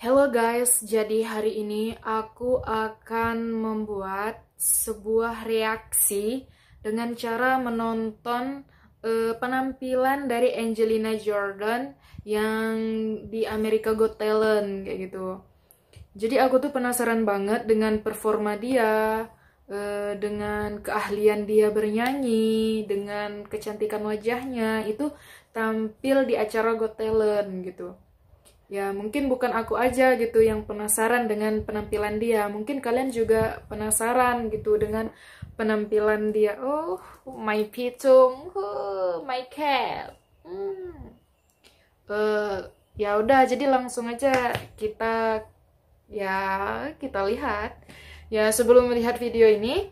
Hello guys, jadi hari ini aku akan membuat sebuah reaksi dengan cara menonton uh, penampilan dari Angelina Jordan yang di America Got Talent kayak gitu. Jadi aku tuh penasaran banget dengan performa dia, uh, dengan keahlian dia bernyanyi, dengan kecantikan wajahnya itu tampil di acara Got Talent gitu ya mungkin bukan aku aja gitu yang penasaran dengan penampilan dia mungkin kalian juga penasaran gitu dengan penampilan dia oh my pitung oh, my cat hmm. uh, ya udah jadi langsung aja kita ya kita lihat ya sebelum melihat video ini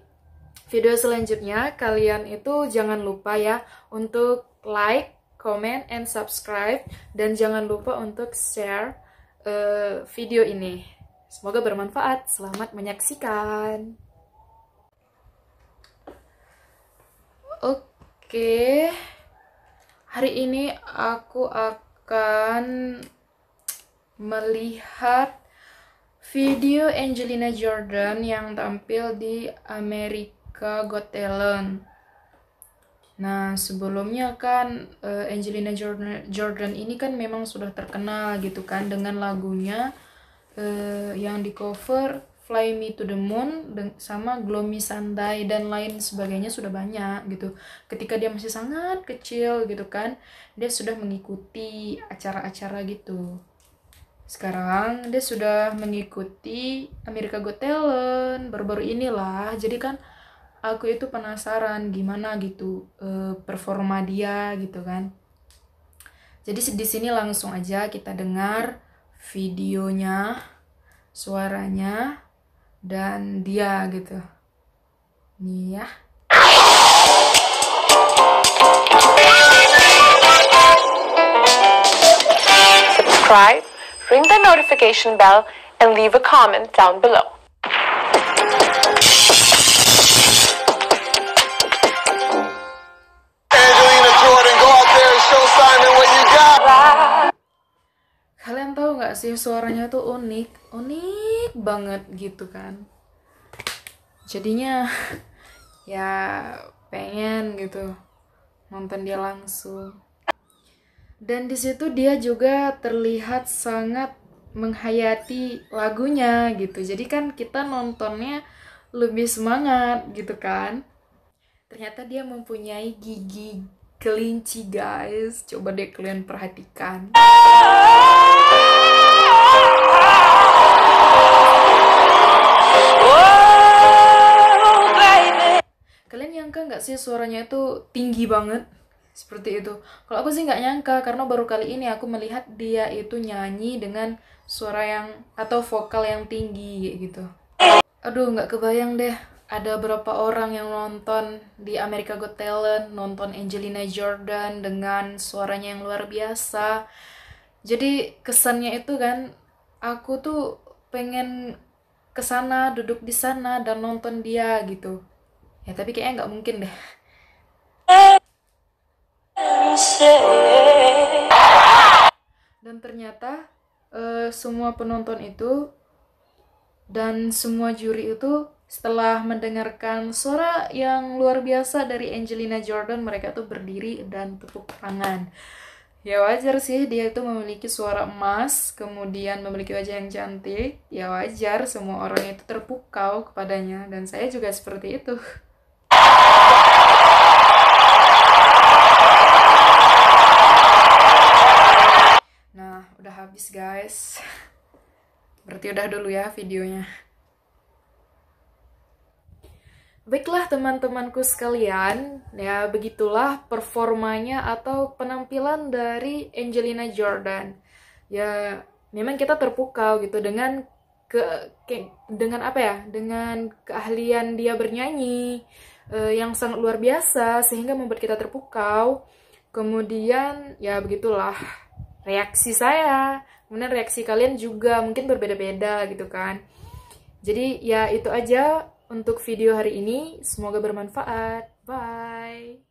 video selanjutnya kalian itu jangan lupa ya untuk like comment, and subscribe. Dan jangan lupa untuk share uh, video ini. Semoga bermanfaat. Selamat menyaksikan. Oke. Hari ini aku akan melihat video Angelina Jordan yang tampil di Amerika Got Talent. Nah, sebelumnya kan eh, Angelina Jordan, Jordan ini kan memang sudah terkenal gitu kan dengan lagunya eh, yang di cover Fly Me to the Moon sama Gloomy Sunday dan lain sebagainya sudah banyak gitu. Ketika dia masih sangat kecil gitu kan, dia sudah mengikuti acara-acara gitu. Sekarang dia sudah mengikuti America Got Talent baru-baru inilah. Jadi kan aku itu penasaran gimana gitu uh, performa dia gitu kan jadi di sini langsung aja kita dengar videonya suaranya dan dia gitu nih ya subscribe ring the notification bell and leave a comment down below gak sih suaranya tuh unik unik banget gitu kan jadinya ya pengen gitu nonton dia langsung dan disitu dia juga terlihat sangat menghayati lagunya gitu jadi kan kita nontonnya lebih semangat gitu kan ternyata dia mempunyai gigi kelinci guys coba deh kalian perhatikan Kalian nyangka nggak sih suaranya itu tinggi banget? Seperti itu. Kalau aku sih nggak nyangka karena baru kali ini aku melihat dia itu nyanyi dengan suara yang atau vokal yang tinggi gitu. Aduh nggak kebayang deh ada berapa orang yang nonton di America Got Talent, nonton Angelina Jordan dengan suaranya yang luar biasa jadi kesannya itu kan aku tuh pengen ke sana duduk di sana dan nonton dia gitu ya tapi kayaknya nggak mungkin deh dan ternyata uh, semua penonton itu dan semua juri itu setelah mendengarkan suara yang luar biasa dari Angelina Jordan mereka tuh berdiri dan tepuk tangan ya wajar sih dia itu memiliki suara emas kemudian memiliki wajah yang cantik ya wajar semua orang itu terpukau kepadanya dan saya juga seperti itu nah udah habis guys berarti udah dulu ya videonya Baiklah teman-temanku sekalian, ya begitulah performanya atau penampilan dari Angelina Jordan. Ya, memang kita terpukau gitu dengan ke, ke dengan apa ya? Dengan keahlian dia bernyanyi eh, yang sangat luar biasa sehingga membuat kita terpukau. Kemudian ya begitulah reaksi saya. Kemudian reaksi kalian juga mungkin berbeda-beda gitu kan. Jadi ya itu aja untuk video hari ini. Semoga bermanfaat. Bye!